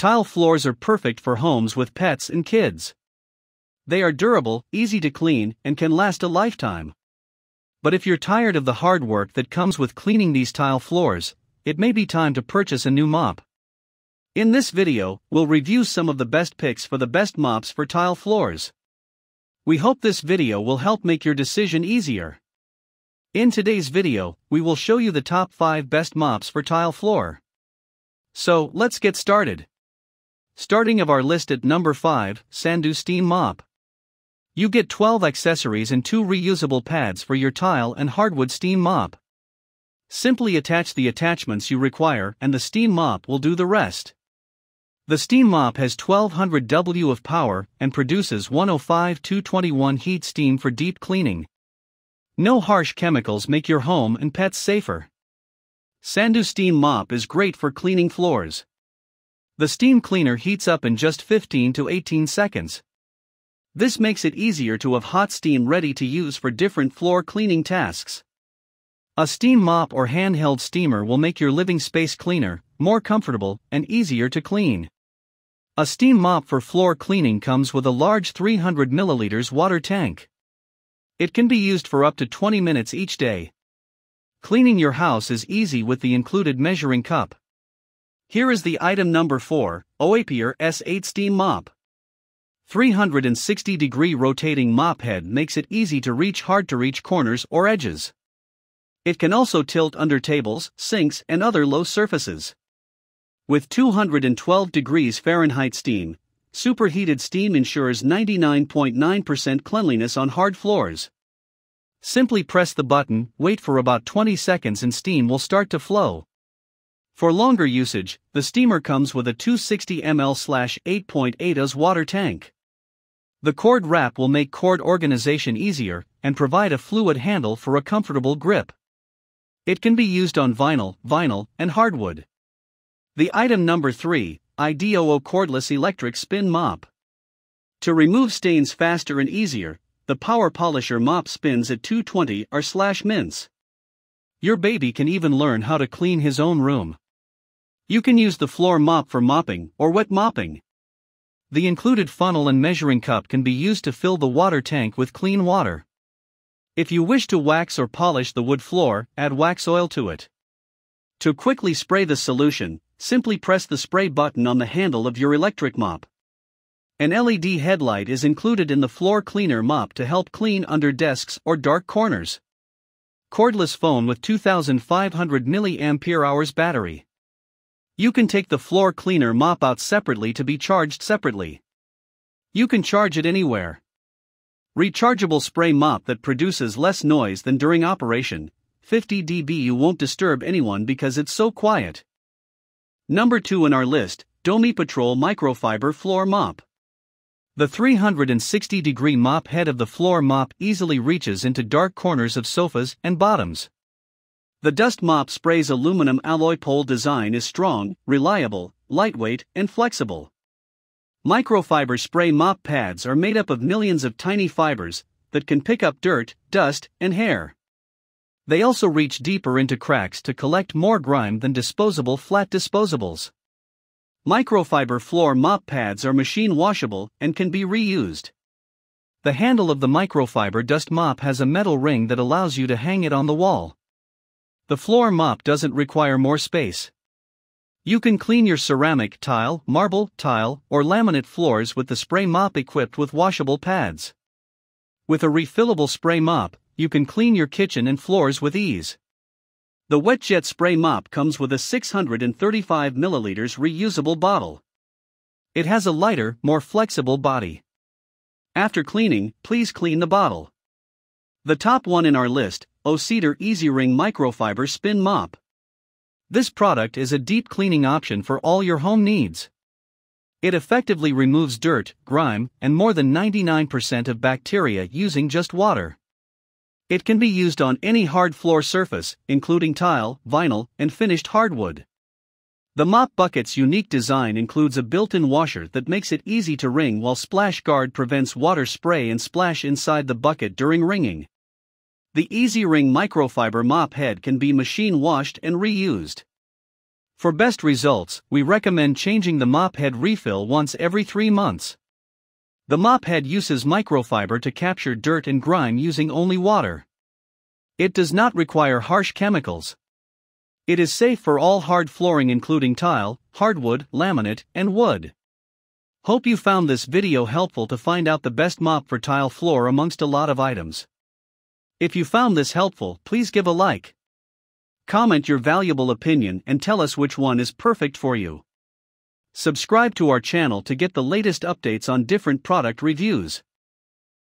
Tile floors are perfect for homes with pets and kids. They are durable, easy to clean, and can last a lifetime. But if you're tired of the hard work that comes with cleaning these tile floors, it may be time to purchase a new mop. In this video, we'll review some of the best picks for the best mops for tile floors. We hope this video will help make your decision easier. In today's video, we will show you the top 5 best mops for tile floor. So, let's get started. Starting of our list at number 5, Sandu Steam Mop. You get 12 accessories and 2 reusable pads for your tile and hardwood steam mop. Simply attach the attachments you require and the steam mop will do the rest. The steam mop has 1200 W of power and produces 105 221 heat steam for deep cleaning. No harsh chemicals make your home and pets safer. Sandu steam mop is great for cleaning floors the steam cleaner heats up in just 15 to 18 seconds. This makes it easier to have hot steam ready to use for different floor cleaning tasks. A steam mop or handheld steamer will make your living space cleaner, more comfortable, and easier to clean. A steam mop for floor cleaning comes with a large 300 milliliters water tank. It can be used for up to 20 minutes each day. Cleaning your house is easy with the included measuring cup. Here is the item number 4, Oapier S8 Steam Mop. 360 degree rotating mop head makes it easy to reach hard to reach corners or edges. It can also tilt under tables, sinks, and other low surfaces. With 212 degrees Fahrenheit steam, superheated steam ensures 99.9% percent cleanliness on hard floors. Simply press the button, wait for about 20 seconds, and steam will start to flow. For longer usage, the steamer comes with a 260 ml 8.8 as water tank. The cord wrap will make cord organization easier and provide a fluid handle for a comfortable grip. It can be used on vinyl, vinyl, and hardwood. The item number 3, IDOO cordless electric spin mop. To remove stains faster and easier, the power polisher mop spins at 220 or slash mints. Your baby can even learn how to clean his own room. You can use the floor mop for mopping or wet mopping. The included funnel and measuring cup can be used to fill the water tank with clean water. If you wish to wax or polish the wood floor, add wax oil to it. To quickly spray the solution, simply press the spray button on the handle of your electric mop. An LED headlight is included in the floor cleaner mop to help clean under desks or dark corners. Cordless phone with 2500 mAh battery. You can take the floor cleaner mop out separately to be charged separately. You can charge it anywhere. Rechargeable spray mop that produces less noise than during operation, 50 dB. You won't disturb anyone because it's so quiet. Number 2 in our list, Domi Patrol Microfiber Floor Mop. The 360 degree mop head of the floor mop easily reaches into dark corners of sofas and bottoms. The dust mop spray's aluminum alloy pole design is strong, reliable, lightweight, and flexible. Microfiber spray mop pads are made up of millions of tiny fibers that can pick up dirt, dust, and hair. They also reach deeper into cracks to collect more grime than disposable flat disposables. Microfiber floor mop pads are machine washable and can be reused. The handle of the microfiber dust mop has a metal ring that allows you to hang it on the wall. The floor mop doesn't require more space. You can clean your ceramic, tile, marble, tile, or laminate floors with the spray mop equipped with washable pads. With a refillable spray mop, you can clean your kitchen and floors with ease. The WetJet spray mop comes with a 635 milliliters reusable bottle. It has a lighter, more flexible body. After cleaning, please clean the bottle. The top one in our list O Cedar Easy Ring Microfiber Spin Mop. This product is a deep cleaning option for all your home needs. It effectively removes dirt, grime, and more than 99% of bacteria using just water. It can be used on any hard floor surface, including tile, vinyl, and finished hardwood. The mop bucket's unique design includes a built-in washer that makes it easy to ring while splash guard prevents water spray and splash inside the bucket during ringing the Easy Ring microfiber mop head can be machine washed and reused. For best results, we recommend changing the mop head refill once every three months. The mop head uses microfiber to capture dirt and grime using only water. It does not require harsh chemicals. It is safe for all hard flooring including tile, hardwood, laminate, and wood. Hope you found this video helpful to find out the best mop for tile floor amongst a lot of items. If you found this helpful, please give a like. Comment your valuable opinion and tell us which one is perfect for you. Subscribe to our channel to get the latest updates on different product reviews.